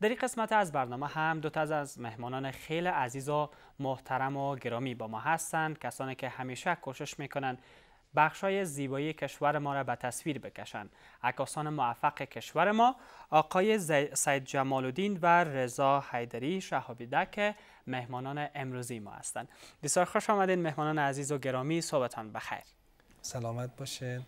در این قسمت از برنامه هم دو تا از مهمانان خیلی عزیز و محترم و گرامی با ما هستند کسانی که همیشه کوشش میکنند بخشای زیبایی کشور ما را به تصویر بکشند عکاسان موفق کشور ما آقای سید جمال الدین و رضا حیدری شهابی دک مهمانان امروزی ما هستند بسیار خوش آمدین مهمانان عزیز و گرامی صحبتان بخیر سلامت باشین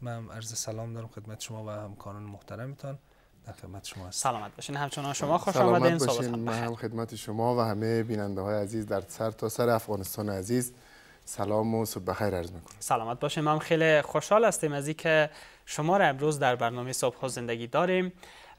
من عرض سلام دارم خدمت شما و همکاران محترمتان در خدمت شما هست. سلامت باشین همچنان شما خوش آمدین سلامت باشین من هم خدمت شما و همه بیننده های عزیز در سر تا سر افغانستان عزیز سلام و صبح بخیر عرض میکنم سلامت باشین ما خیلی خوشحال هستیم از اینکه شما را امروز در برنامه صبح زندگی داریم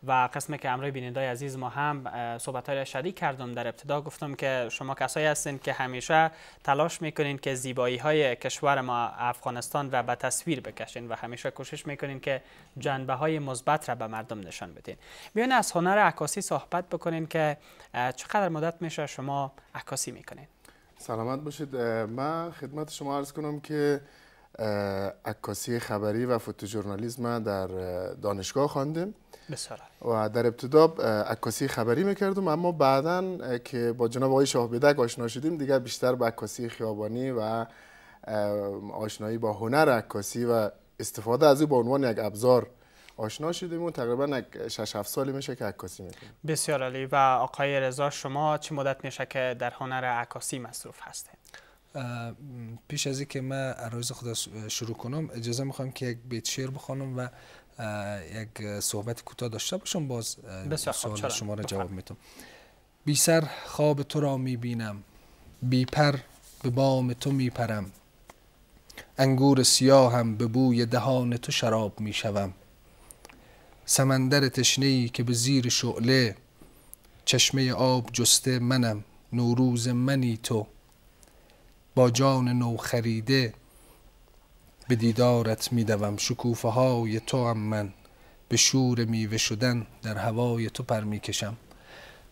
و قسم که امرای بیننده عزیز ما هم صحبت های شدی کردم در ابتدا گفتم که شما کسایی هستین که همیشه تلاش میکنین که زیبایی های کشور ما افغانستان و به تصویر بکشین و همیشه کوشش میکنین که جنبه های مثبت را به مردم نشان بدین بیاین از هنر عکاسی صحبت بکنین که چقدر مدت میشه شما عکاسی میکنین سلامت باشید من خدمت شما عرض کنم که عکاسی خبری و فوتوژورنالیسم در دانشگاه خواندم و در ابتدا عکاسی خبری میکردم اما بعدا که با جناب آقای شاه آشنا شدیم دیگر بیشتر به عکاسی خیابانی و آشنایی با هنر عکاسی و استفاده از او به عنوان یک ابزار آشنا شدیم و تقریبا 6 7 سالی میشه که عکاسی میکنیم بسیار عالی و آقای رضا شما چه مدت میشه که در هنر عکاسی مصروف هستید پیش از اینکه من روز خدا شروع کنم اجازه میخوام که یک بیت شعر بخوانم و یک صحبت کوتاه داشته باشم باز سوال شما را جواب میتونم بی سر خواب تو را میبینم بی پر به بام تو میپرم انگور سیاه هم به بوی دهان تو شراب میشوم سمندر ای که به زیر شعله چشمه آب جسته منم نوروز منی تو با جان نو خریده به دیدارت میدوم شکوفه های تو هم من به شور میوه شدن در هوای تو پر میکشم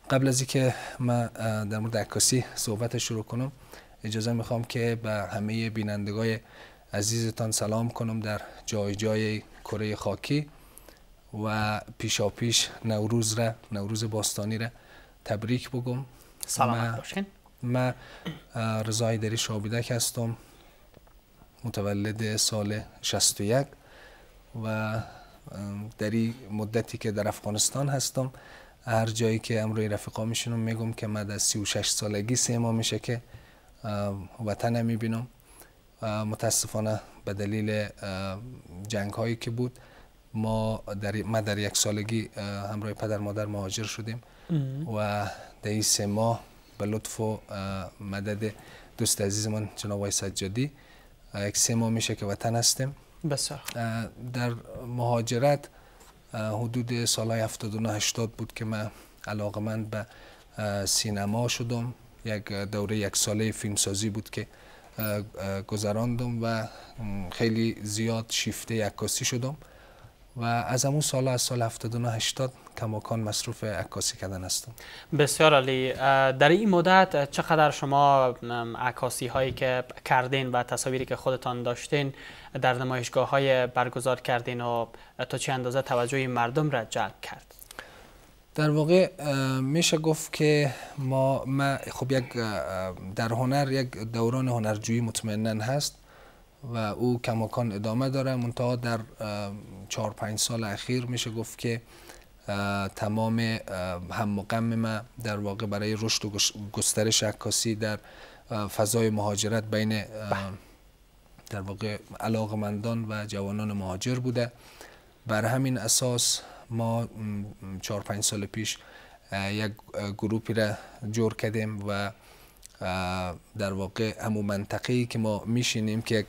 قبل از اینکه من در مورد عکاسی صحبت شروع کنم اجازه میخوام که به همه بینندگای عزیزتان سلام کنم در جای جای کره خاکی و پیشا پیش نوروز را نوروز باستانی را تبریک بگم سلامت باشین من رضای دری شابیدک هستم متولد سال 61 و در این مدتی که در افغانستان هستم هر جایی که امروی رفقا میشونم میگم که من از 36 سالگی سه ماه میشه که وطن میبینم متاسفانه به دلیل جنگ هایی که بود ما در, ما در یک سالگی همراه پدر مادر مهاجر شدیم و در این سه ماه به لطف و مدد دوست عزیزمان جناب سجادی یک سه ماه میشه که وطن هستیم بسیار در مهاجرت حدود سالهای 79 80 بود که من علاقمند به سینما شدم یک دوره یک ساله فیلمسازی بود که گذراندم و خیلی زیاد شیفته عکاسی شدم و از همون سال از سال 79 80 کماکان مصروف عکاسی کردن هستم بسیار عالی در این مدت چقدر شما عکاسی هایی که کردین و تصاویری که خودتان داشتین در نمایشگاه های برگزار کردین و تا چه اندازه توجه مردم را جلب کرد در واقع میشه گفت که ما خب یک در هنر یک دوران هنرجویی مطمئنا هست و او کماکان ادامه داره منتها در چهار پنج سال اخیر میشه گفت که تمام هم مقام ما در واقع برای رشد و گسترش عکاسی در فضای مهاجرت بین در واقع علاقمندان و جوانان مهاجر بوده بر همین اساس ما چهار پنج سال پیش یک گروپی را جور کردیم و در واقع همون منطقه ای که ما میشینیم که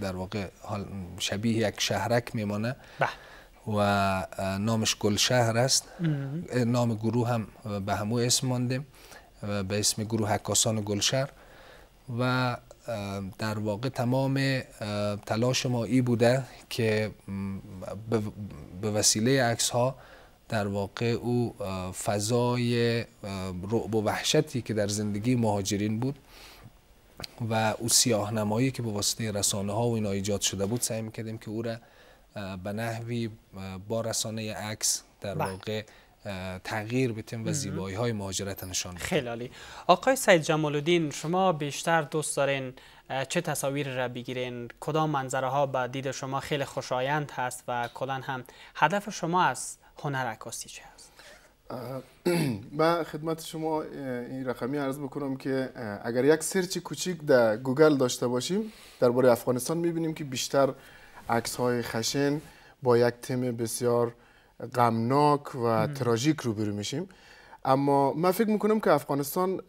در واقع شبیه یک شهرک میمانه بله. و نامش گل شهر است نام گروه هم به همو اسم ماندیم به اسم گروه حکاسان گلشهر و در واقع تمام تلاش ما ای بوده که به وسیله عکس ها در واقع او فضای رعب و وحشتی که در زندگی مهاجرین بود و او سیاه نمایی که به واسطه رسانه ها و اینا ایجاد شده بود سعی میکردیم که او را به نحوی با رسانه عکس در بله. واقع تغییر بتیم و زیبایی های مهاجرت نشان بدیم خیلی آقای سید جمال الدین شما بیشتر دوست دارین چه تصاویر را بگیرین کدام منظره ها به دید شما خیلی خوشایند هست و کلا هم هدف شما است، هنر عکاسی چه هست من خدمت شما این رقمی عرض بکنم که اگر یک سرچ کوچیک در گوگل داشته باشیم درباره افغانستان میبینیم که بیشتر عکس های خشن با یک تم بسیار غمناک و تراژیک روبرو میشیم اما من فکر میکنم که افغانستان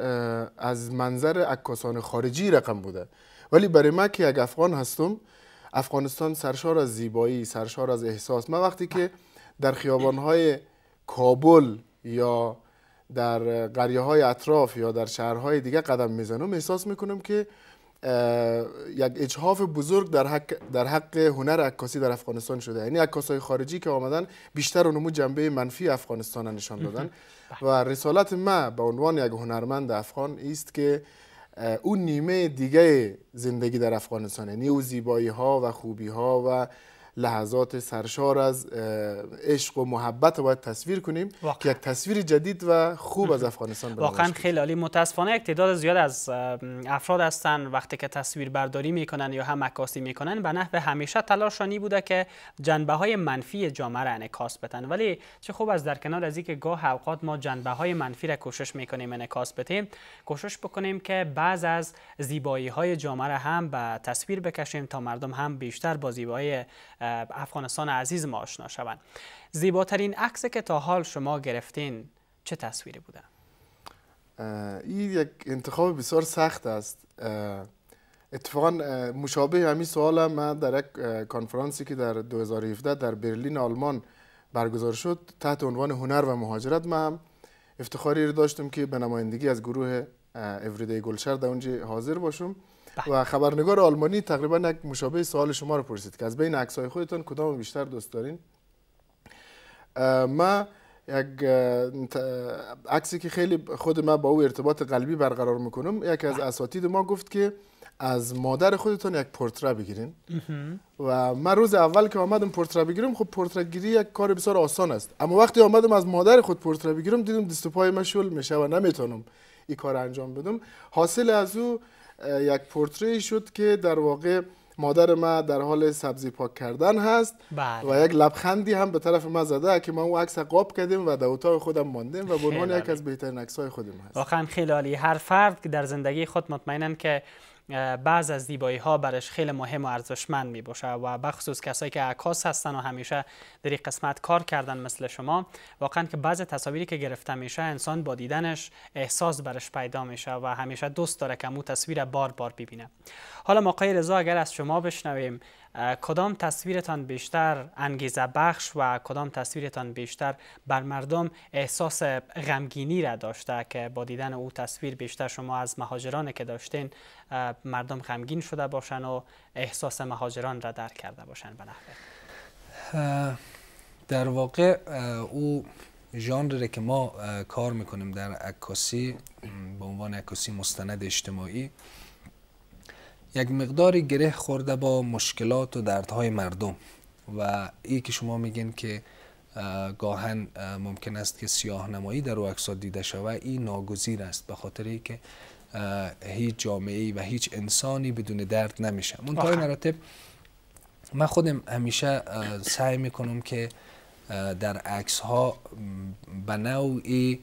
از منظر عکاسان خارجی رقم بوده ولی برای من که یک افغان هستم افغانستان سرشار از زیبایی سرشار از احساس من وقتی که در خیابانهای کابل یا در قریه های اطراف یا در شهرهای دیگه قدم میزنم احساس میکنم که یک اجحاف بزرگ در حق, در حق هنر عکاسی در افغانستان شده یعنی های خارجی که آمدن بیشتر اونمو جنبه منفی افغانستان نشان دادن بله. و رسالت ما به عنوان یک هنرمند افغان است که اون نیمه دیگه زندگی در افغانستان یعنی او زیبایی ها و خوبی ها و لحظات سرشار از عشق و محبت رو باید تصویر کنیم که یک تصویر جدید و خوب از افغانستان واقعا خیلی عالی متاسفانه یک تعداد زیاد از افراد هستن وقتی که تصویر برداری میکنن یا هم عکاسی میکنن به نحو همیشه تلاشانی بوده که جنبه های منفی جامعه را انعکاس بدن ولی چه خوب از در کنار از اینکه گاه اوقات ما جنبه های منفی را کوشش میکنیم انعکاس بدیم کوشش بکنیم که بعض از زیبایی های جامعه را هم به تصویر بکشیم تا مردم هم بیشتر با زیبایی افغانستان عزیز ما آشنا شوند زیباترین عکس که تا حال شما گرفتین چه تصویری بوده این یک انتخاب بسیار سخت است اتفاقا مشابه همین سوال من در یک کنفرانسی که در 2017 در برلین آلمان برگزار شد تحت عنوان هنر و مهاجرت من هم افتخاری رو داشتم که به نمایندگی از گروه اوریدی گلشر در اونجا حاضر باشم و خبرنگار آلمانی تقریبا یک مشابه سوال شما رو پرسید که از بین های خودتان کدام بیشتر دوست دارین ما یک عکسی که خیلی خود ما با او ارتباط قلبی برقرار میکنم یکی از بله. اساتید ما گفت که از مادر خودتان یک پورتره بگیرین و من روز اول که آمدم پورتره بگیرم خب پورتره گیری یک کار بسیار آسان است اما وقتی آمدم از مادر خود پورتره بگیرم دیدم دست پای شل میشه و نمیتونم این کار انجام بدم حاصل از او یک پورتری شد که در واقع مادر ما در حال سبزی پاک کردن هست بله. و یک لبخندی هم به طرف ما زده که ما او عکس قاب کردیم و در اتاق خودم ماندیم و به عنوان یک از بهترین عکس های خودم هست واقعا خیلی عالی هر فرد که در زندگی خود مطمئنن که بعض از زیبایی ها برش خیلی مهم و ارزشمند می باشه و بخصوص کسایی که عکاس هستن و همیشه در این قسمت کار کردن مثل شما واقعا که بعض تصاویری که گرفته میشه انسان با دیدنش احساس برش پیدا میشه و همیشه دوست داره که مو تصویر بار بار ببینه حالا آقای رضا اگر از شما بشنویم کدام تصویرتان بیشتر انگیزه بخش و کدام تصویرتان بیشتر بر مردم احساس غمگینی را داشته که با دیدن او تصویر بیشتر شما از مهاجران که داشتین مردم غمگین شده باشن و احساس مهاجران را درک کرده باشن به نحوه در واقع او ژانری که ما کار میکنیم در عکاسی به عنوان عکاسی مستند اجتماعی یک مقداری گره خورده با مشکلات و دردهای مردم و ای که شما میگین که گاهن ممکن است که سیاه نمایی در او اکسا دیده شوه این ناگزیر است به خاطر که هیچ جامعه و هیچ انسانی بدون درد نمیشه منطقه مراتب من خودم همیشه سعی میکنم که در عکس ها به نوعی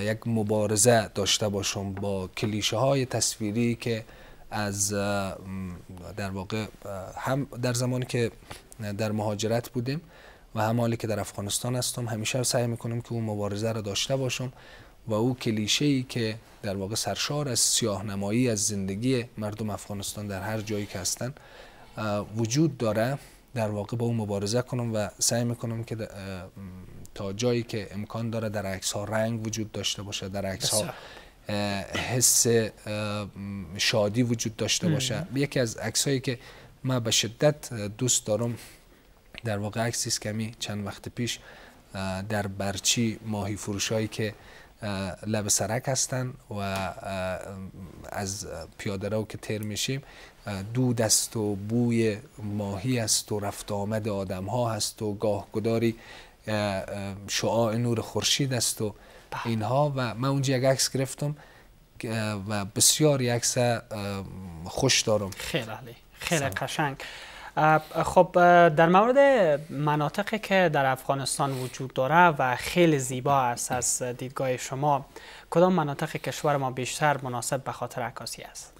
یک مبارزه داشته باشم با کلیشه های تصویری که از در واقع هم در زمانی که در مهاجرت بودیم و هم حالی که در افغانستان هستم همیشه سعی میکنم که اون مبارزه را داشته باشم و او کلیشه ای که در واقع سرشار از سیاهنمایی از زندگی مردم افغانستان در هر جایی که هستن وجود داره در واقع با اون مبارزه کنم و سعی میکنم که تا جایی که امکان داره در عکس ها رنگ وجود داشته باشه در عکس ها حس شادی وجود داشته باشه یکی از هایی که من به شدت دوست دارم در واقع عکسی کمی چند وقت پیش در برچی ماهی هایی که لب سرک هستند و از پیاده رو که تر میشیم دود دست و بوی ماهی است و رفت آمد آدم ها هست و گاه گداری شعاع نور خورشید است و اینها و من اونجا یک عکس گرفتم و بسیار عکس خوش دارم خیلی خیلی قشنگ خب در مورد مناطقی که در افغانستان وجود داره و خیلی زیبا است از دیدگاه شما کدام مناطق کشور ما بیشتر مناسب به خاطر عکاسی است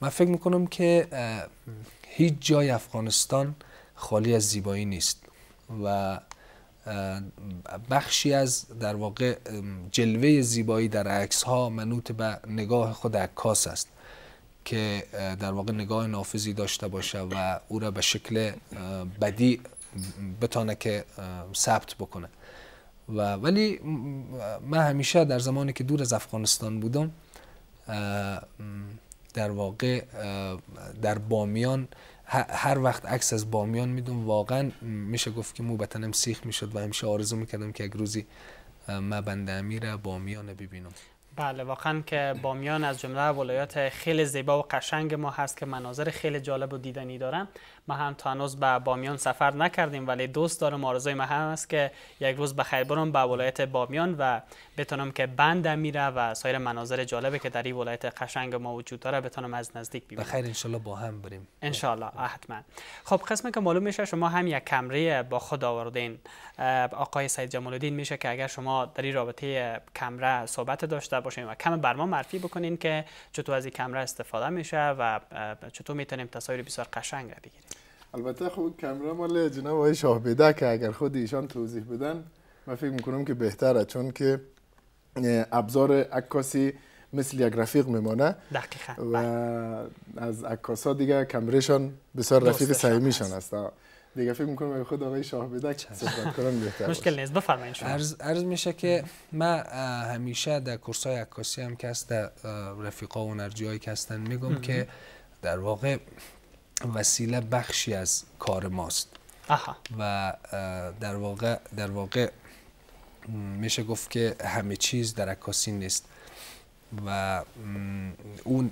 من فکر میکنم که هیچ جای افغانستان خالی از زیبایی نیست و بخشی از در واقع جلوه زیبایی در عکس ها منوط به نگاه خود عکاس است که در واقع نگاه نافذی داشته باشه و او را به شکل بدی بتانه که ثبت بکنه و ولی من همیشه در زمانی که دور از افغانستان بودم در واقع در بامیان هر وقت عکس از بامیان میدون واقعا میشه گفت که مو بتنم سیخ میشد و همیشه آرزو میکردم که یک روزی مبند امیر بامیان ببینم بله واقعا که بامیان از جمله ولایات خیلی زیبا و قشنگ ما هست که مناظر خیلی جالب و دیدنی دارن ما هم تا هنوز به بامیان سفر نکردیم ولی دوست دارم آرزوی ما هم است که یک روز به خیر برم به ولایت بامیان و بتونم که بند میره و سایر مناظر جالبه که در این ولایت قشنگ ما وجود داره بتونم از نزدیک ببینم بخیر انشالله با هم بریم انشالله حتما خب قسم که معلوم میشه شما هم یک کمره با خود آوردین آقای سید جمال الدین میشه که اگر شما در این رابطه کمره صحبت داشته باشین و کم بر ما معرفی بکنین که چطور از این کمره استفاده میشه و چطور میتونیم تصاویر بسیار قشنگ را بگیریم البته خود خب کامرا مال جناب آقای شاه که اگر خود ایشان توضیح بدن من فکر میکنم که بهتره چون که ابزار عکاسی مثل یک رفیق میمانه و بله. از عکاسا دیگه کمرشان بسیار رفیق صمیمیشان هست بله. دیگه فکر میکنم خود آقای شاه بدک صحبت کنم بهتر مشکل نیست بفرمایید شما عرض, عرض میشه که من همیشه در های عکاسی هم که هست رفیقا و هنرجیایی که هستن میگم که در واقع وسیله بخشی از کار ماست و در واقع در واقع میشه گفت که همه چیز در عکاسی نیست و اون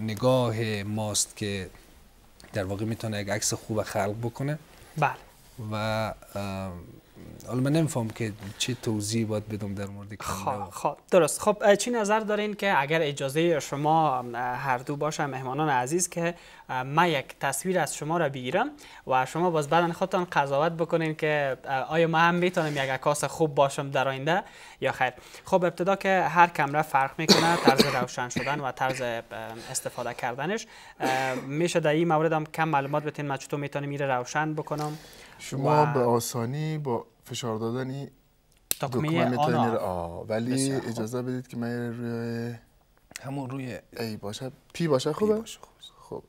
نگاه ماست که در واقع میتونه یک عکس خوب خلق بکنه بله و حالا من نمیفهم که چه توضیح باید بدم در مورد خب خب درست خب چی نظر دارین که اگر اجازه شما هر دو باشم مهمانان عزیز که من یک تصویر از شما را بگیرم و شما باز بدن خودتان قضاوت بکنین که آیا من هم میتونم یک عکاس خوب باشم در آینده یا خیر خب ابتدا که هر کمره فرق میکنه طرز روشن شدن و طرز استفاده کردنش میشه در این مورد هم کم معلومات بتین من چطور میتونم میره روشن بکنم شما و... به آسانی با فشار دادنی دکمه میتونید آه ولی اجازه بدید که من روی همون روی ای باشه پی باشه خوبه خوبه خوب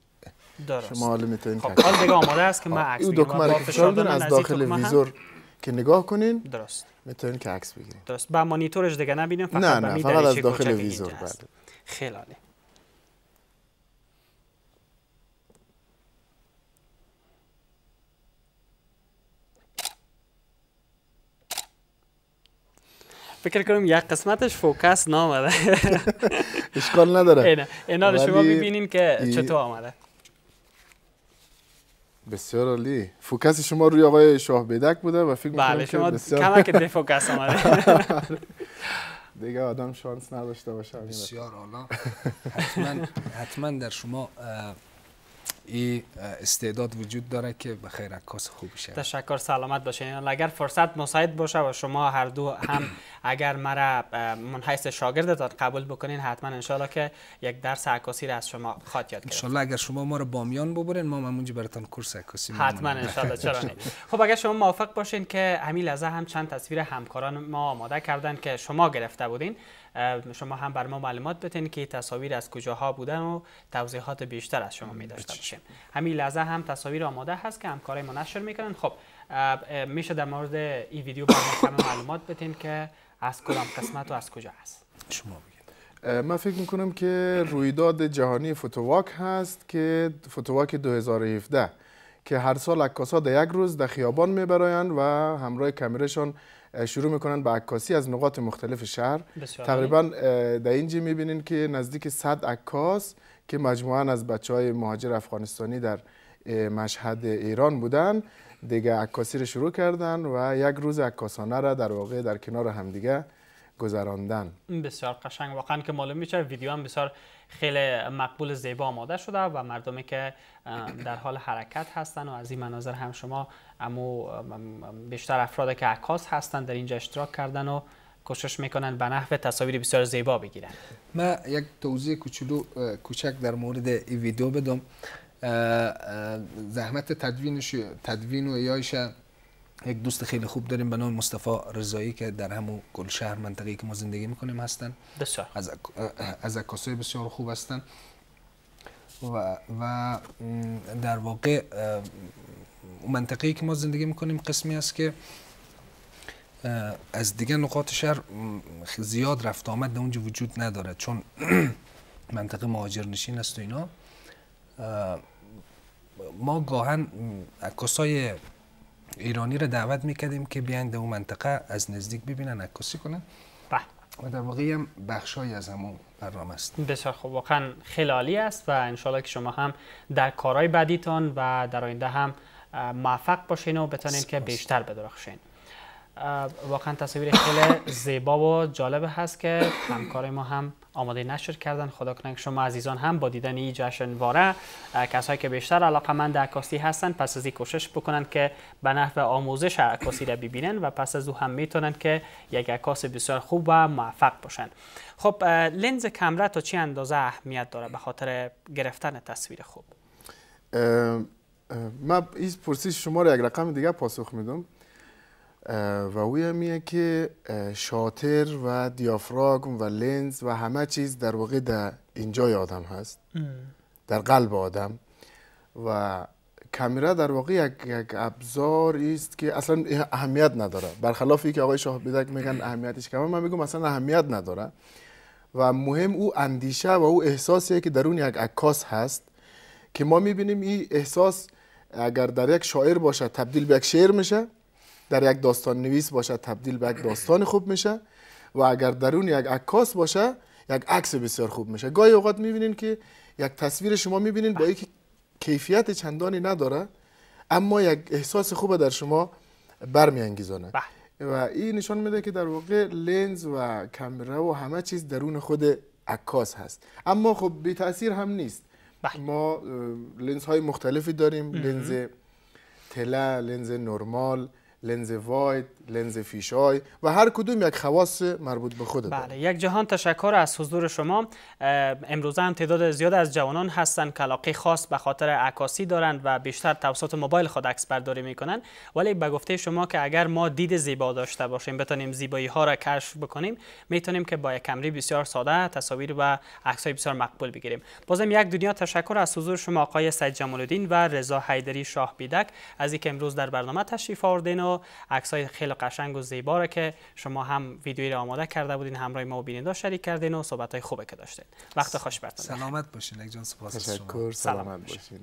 خب. درست. شما حالا میتونید خب حال دیگه آماده است که من عکس این دکمه رو فشار دادن از داخل ویزور که نگاه کنین درست میتونید که عکس بگیرین درست با مانیتورش دیگه نبینیم فقط نه نه فقط از داخل ویزور بله خیلی عالی فکر کنم یک قسمتش فوکس نامده اشکال نداره اینا، اینا رو شما ببینین که چطور آمده بسیار عالی فوکس شما روی آقای شاه بدک بوده و فکر بله شما که فوکس آمده دیگه آدم شانس نداشته باشه بسیار عالی حتما حتما در شما این استعداد وجود داره که به خیر عکاس خوب شه تشکر سلامت باشین اگر فرصت مساعد باشه و شما هر دو هم اگر مرا شاگرد شاگردتان قبول بکنین حتما انشالله که یک درس عکاسی را از شما خاطر یاد انشالله اگر شما ما رو بامیان ببرین ما همونجا براتون کورس عکاسی حتما انشالله چرا نه خب اگر شما موافق باشین که همین لحظه هم چند تصویر همکاران ما آماده کردن که شما گرفته بودین شما هم بر ما معلومات بتین که تصاویر از کجاها بودن و توضیحات بیشتر از شما می داشته همین لحظه هم تصاویر آماده هست که همکارای ما نشر میکنن خب میشه در مورد این ویدیو بر معلومات بتین که از کدام قسمت و از کجا هست شما بگید من فکر میکنم که رویداد جهانی فوتوواک هست که فوتواک 2017 که هر سال عکاسا در یک روز در خیابان میبرایند و همراه کمیرشان شروع میکنن به عکاسی از نقاط مختلف شهر تقریبا در اینجا میبینین که نزدیک 100 عکاس که مجموعا از بچه های مهاجر افغانستانی در مشهد ایران بودن دیگه عکاسی رو شروع کردن و یک روز عکاسانه را در واقع در کنار همدیگه گذراندن بسیار قشنگ واقعا که معلوم میشه ویدیو هم بسیار خیلی مقبول زیبا آماده شده و مردمی که در حال حرکت هستند و از این مناظر هم شما اما بیشتر افراد که عکاس هستند در اینجا اشتراک کردن و کوشش میکنن به نحو تصاویر بسیار زیبا بگیرن من یک توضیح کوچولو کوچک در مورد این ویدیو بدم زحمت تدوینش تدوین و یایشه یک دوست خیلی خوب داریم به نام مصطفی رضایی که در همون گلشهر منطقه‌ای که ما زندگی میکنیم هستن بسیار از از بسیار خوب هستن و, و در واقع منطقه‌ای که ما زندگی میکنیم قسمی است که از دیگه نقاط شهر زیاد رفت آمد در اونجا وجود نداره چون منطقه مهاجر نشین است و اینا ما گاهن عکاسای ایرانی رو دعوت میکردیم که بیان در اون منطقه از نزدیک ببینن عکاسی کنن بح. بله. و در واقعی هم بخشای از همون برنامه است بسیار خوب واقعا خیلی است و انشالله که شما هم در کارهای بعدیتان و در آینده هم موفق باشین و بتانین که بیشتر بدرخشین واقعا تصویر خیلی زیبا و جالب هست که همکار ما هم آماده نشر کردن خدا که شما عزیزان هم با دیدن این واره کسایی که بیشتر مند عکاسی هستن پس از این کوشش بکنن که به نحو آموزش عکاسی را ببینن و پس از او هم میتونن که یک عکاس بسیار خوب و موفق باشن خب لنز کمره تا چی اندازه اهمیت داره به خاطر گرفتن تصویر خوب من این پرسش شما رو رقم دیگه پاسخ میدم و او همیه که شاتر و دیافراگم و لنز و همه چیز در واقع در اینجای آدم هست در قلب آدم و کامیرا در واقع یک, ابزار است که اصلا اهمیت نداره برخلاف که آقای شاه بیدک میگن اهمیتش کمه من میگم اصلا اهمیت نداره و مهم او اندیشه و او احساسیه که درون یک عکاس هست که ما میبینیم این احساس اگر در یک شاعر باشه تبدیل به یک شعر میشه در یک داستان نویس باشه تبدیل به یک داستان خوب میشه و اگر درون یک عکاس باشه یک عکس بسیار خوب میشه گاهی اوقات میبینین که یک تصویر شما میبینین با بله. یک کیفیت چندانی نداره اما یک احساس خوبه در شما برمیانگیزانه بله. و این نشان میده که در واقع لنز و کامرا و همه چیز درون خود عکاس هست اما خب بی تاثیر هم نیست بله. ما لنز های مختلفی داریم لنز تله لنز نرمال لنز واید لنز فیشای و هر کدوم یک خواص مربوط به خود بله یک جهان تشکر از حضور شما امروز هم تعداد زیاد از جوانان هستند که علاقه خاص به خاطر عکاسی دارند و بیشتر توسط موبایل خود عکس برداری میکنند ولی به گفته شما که اگر ما دید زیبا داشته باشیم بتونیم زیبایی ها را کشف بکنیم میتونیم که با یک کمری بسیار ساده تصاویر و عکس های بسیار مقبول بگیریم بازم یک دنیا تشکر از حضور شما آقای سید جمال و رضا حیدری شاه بیدک از اینکه امروز در برنامه تشریف آوردین و های خیلی قشنگ و زیبا را که شما هم ویدیویی را آماده کرده بودین همراه ما و بیننده شریک کردین و صحبت های خوبه که داشتین وقت خوش براتون سلامت باشین جان سپاس شما سلامت باشین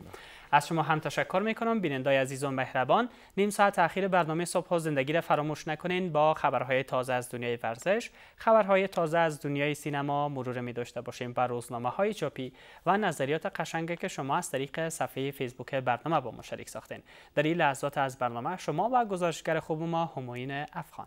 از شما هم تشکر میکنم بینندای عزیز و مهربان نیم ساعت اخیر برنامه صبح و زندگی را فراموش نکنین با خبرهای تازه از دنیای ورزش خبرهای تازه از دنیای سینما مرور می داشته باشیم بر روزنامه های چاپی و نظریات قشنگ که شما از طریق صفحه فیسبوک برنامه با ما شریک ساختین در این لحظات از برنامه شما و گزارشگر خوب ما هموین افغان